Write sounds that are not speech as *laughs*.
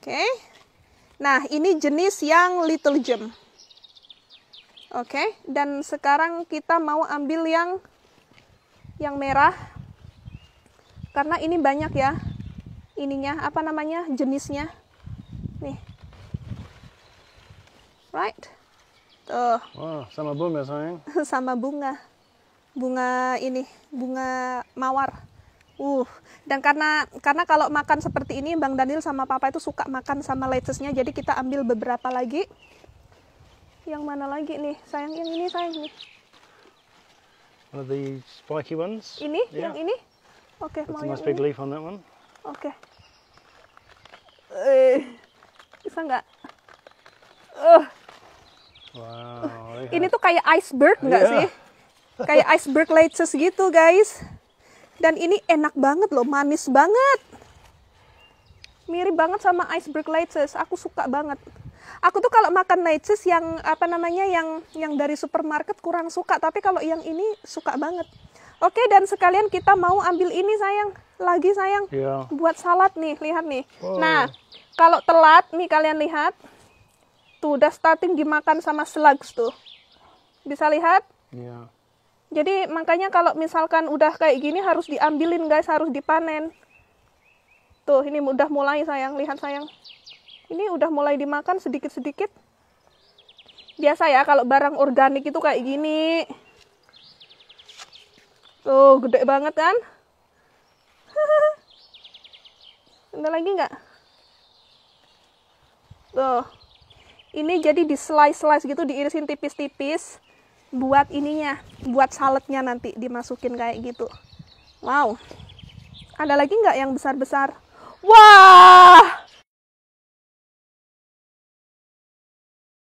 Oke. Okay. Nah, ini jenis yang little gem. Oke, okay. dan sekarang kita mau ambil yang yang merah. Karena ini banyak ya. Ininya apa namanya? jenisnya. Nih. Right? Tuh. Wah, sama bunga sayang. *laughs* sama bunga. Bunga ini, bunga mawar. Uh, dan karena karena kalau makan seperti ini Bang Daniel sama Papa itu suka makan sama lettuce-nya. Jadi kita ambil beberapa lagi. Yang mana lagi nih? Sayang yang ini, sayang nih. One of the spiky ones. Ini, yeah. yang ini. Oke, okay, mau nice big ini. leaf on that one. Oke. Okay. Eh, bisa nggak? Uh. Wow. Ini tuh kayak iceberg nggak yeah. sih? Kayak iceberg lettuce gitu, guys. Dan ini enak banget loh, manis banget. Mirip banget sama iceberg lettuce, aku suka banget. Aku tuh kalau makan lettuce yang apa namanya yang yang dari supermarket kurang suka, tapi kalau yang ini suka banget. Oke, dan sekalian kita mau ambil ini sayang, lagi sayang, yeah. buat salad nih, lihat nih. Oh. Nah, kalau telat nih kalian lihat, tuh udah starting dimakan sama slugs tuh. Bisa lihat? Yeah. Jadi makanya kalau misalkan udah kayak gini harus diambilin guys, harus dipanen. Tuh, ini udah mulai sayang, lihat sayang. Ini udah mulai dimakan sedikit-sedikit. Biasa ya kalau barang organik itu kayak gini. Tuh, gede banget kan? *laughs* Ada lagi nggak? Tuh. Ini jadi di slice-slice gitu, diirisin tipis-tipis buat ininya, buat saladnya nanti dimasukin kayak gitu. Wow. Ada lagi nggak yang besar-besar? Wah!